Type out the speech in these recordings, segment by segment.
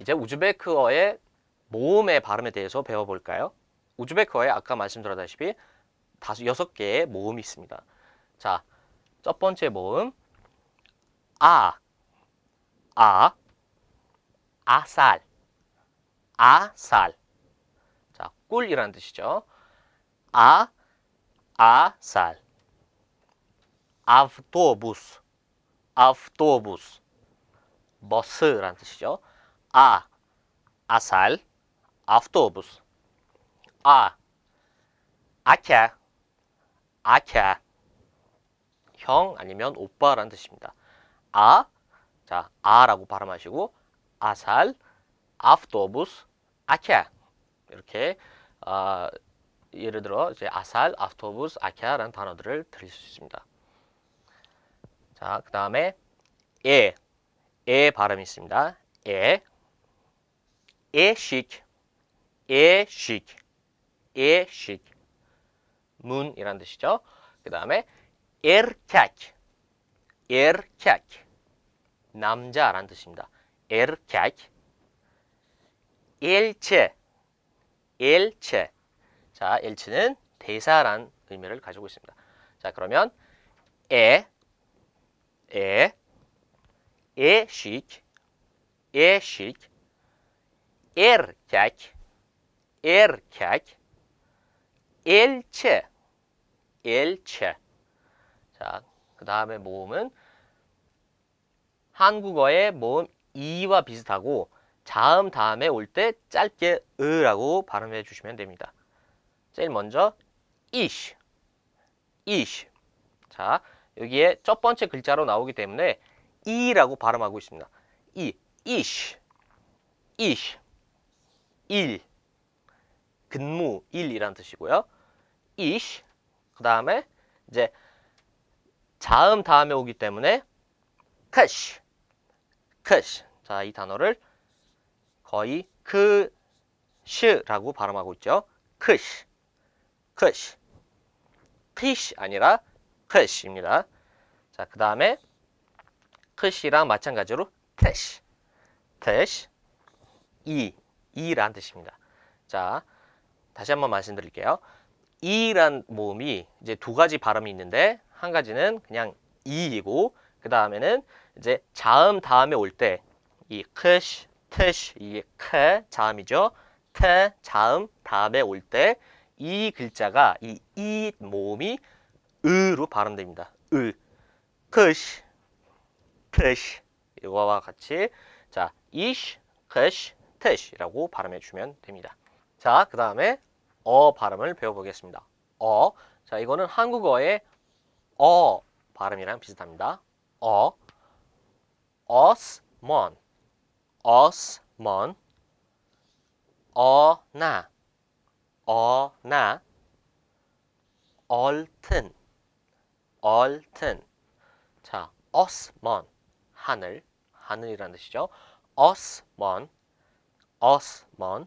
이제 우즈베크어의 모음의 발음에 대해서 배워볼까요? 우즈베크어에 아까 말씀드렸다시피 다섯 여섯 개의 모음이 있습니다. 자, 첫 번째 모음 아, 아, 아살, 아살. 자, 꿀이라는 뜻이죠. 아, 아살. 아프토부스, 아프토부스. 버스라는 뜻이죠. А. Асаль. Автобус. А. 아캬. 아캬. 형 아니면 오빠라는 뜻입니다. 아. 자, 아라고 발음하시고 아살, 아프토부스, 아캬. 이렇게 어, 예를 들어 이제 아살, 아프토부스, 아캬라는 단어들을 들릴수 있습니다. 자, 그 다음에 에에 발음이 있습니다. 예, é chique, é chique, é chique. 문이란 뜻이죠. 그 다음에 erkek, erkek, 남자란 뜻입니다. erkek, elçe, elçe. 자, elçe는 대사란 의미를 가지고 있습니다. 자, 그러면 에, 에, 에식, 에식, erkak erkak elçi elçi 자, 그다음에 모음은 한국어의 모음 이와 비슷하고 자음 다음에 올 때 짧게 으라고 발음해 주시면 됩니다. 제일 먼저 이시 이시 자 여기에 첫 번째 글자로 나오기 때문에 이라고 발음하고 있습니다. 이 이시 이시 일 근무 일이란 뜻이고요. 이시 그 다음에 이제 자음 다음에 오기 때문에 크시 크시 자 이 단어를 거의 크시라고 발음하고 있죠. 크시 크시 피시 아니라 크시입니다. 자 그 다음에 크시랑 마찬가지로 테시 테시 이 이란 뜻입니다. 자, 다시 한번 말씀드릴게요. 이란 모음이 이제 두 가지 발음이 있는데 한 가지는 그냥 이이고 그 다음에는 이제 자음 다음에 올 때 이 크시, 트시, 이크 게 자음이죠. 테 자음 다음에 올 때 이 글자가 이 이 모음이 으로 발음됩니다. 으, 크시, 트시 이거와 같이 자 이시, 크시, 테시라고 발음해 주면 됩니다. 자, 그 다음에 어 발음을 배워보겠습니다. 어. 자, 이거는 한국어의 어 발음이랑 비슷합니다. 어. 어스먼, 어스먼, 어나, 어나, 얼튼, 얼튼. 자, 어스먼, 하늘, 하늘이라는 뜻이죠. 어스먼, us먼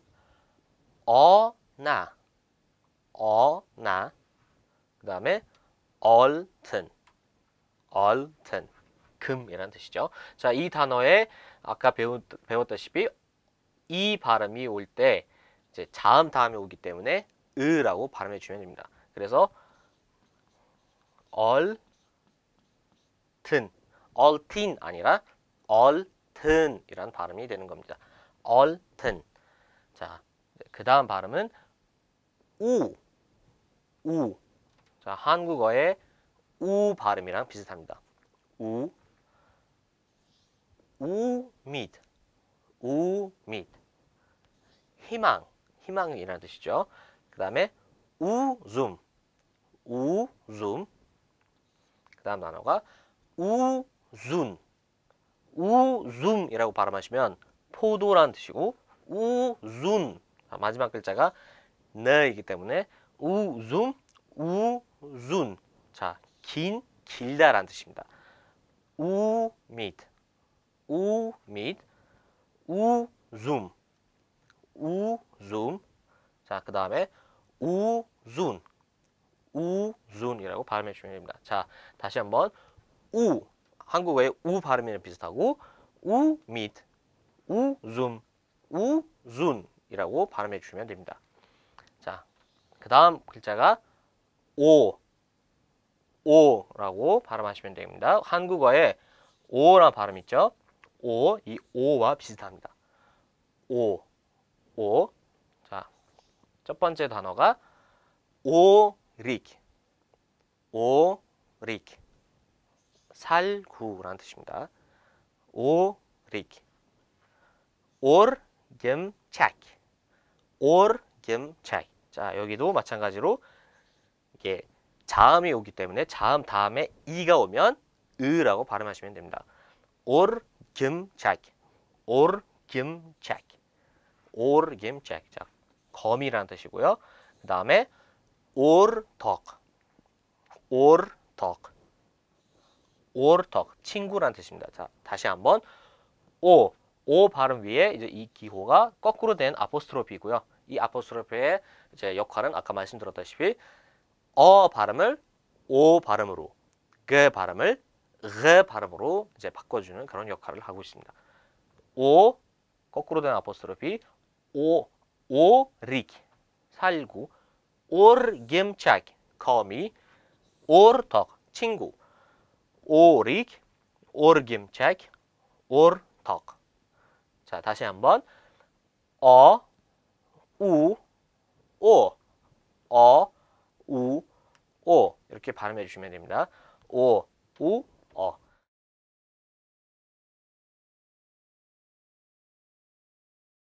어나 어나 그 다음에 얼튼 얼튼 금이란 뜻이죠. 자, 이 단어에 아까 배우, 배웠다시피 이 발음이 올때 이제 자음 다음에 오기 때문에 으라고 발음해 주면 됩니다. 그래서 얼튼 얼틴 아니라 얼튼이란 발음이 되는 겁니다. 얼튼. 자, 그 다음 발음은 우, 우. 자, 한국어의 우 발음이랑 비슷합니다. 우, 우 밑, 우 밑. 희망, 희망이라는 뜻이죠. 그 다음에 우줌, 우줌. 그 다음 단어가 우준, 우줌이라고 발음하시면 포도란 뜻이고 우준 아, 마지막 글자가 네이기 때문에 우줌 우준 자긴 길다란 뜻입니다. 우밋 우밋 우줌 우줌 자그 다음에 우준 우준이라고 발음해 주시면 됩니다. 자 다시 한번 우 한국어의 우 발음이랑 비슷하고 우밋 우줌, 우준이라고 발음해 주시면 됩니다. 자, 그 다음 글자가 오, 오라고 발음하시면 됩니다. 한국어에 오란 발음 있죠? 오, 이 오와 비슷합니다. 오, 오. 자, 첫 번째 단어가 오릭, 오릭. 살구라는 뜻입니다. 오릭. or gem책. or gem책. 자, 여기도 마찬가지로 이게 자음이 오기 때문에 자음 다음에 이가 오면 으라고 발음하시면 됩니다. or gem책. or gem책. or gem책. 자, 검이라는 뜻이고요. 그다음에 or dog. or dog. or dog 친구란 뜻입니다. 자, 다시 한번 o 오 발음 위에 이제 이 기호가 거꾸로 된 아포스트로피고요. 이 아포스트로피의 이제 역할은 아까 말씀드렸다시피 어 발음을 오 발음으로 그 발음을 그 발음으로 이제 바꿔주는 그런 역할을 하고 있습니다. 오 거꾸로 된 아포스트로피 오 오릭 살구 오르김착 거미 오르턱 친구 오릭 오르김착 오르턱 자, 다시 한번. 어, 우, 오. 어, 우, 오. 이렇게 발음해 주시면 됩니다. 오, 우,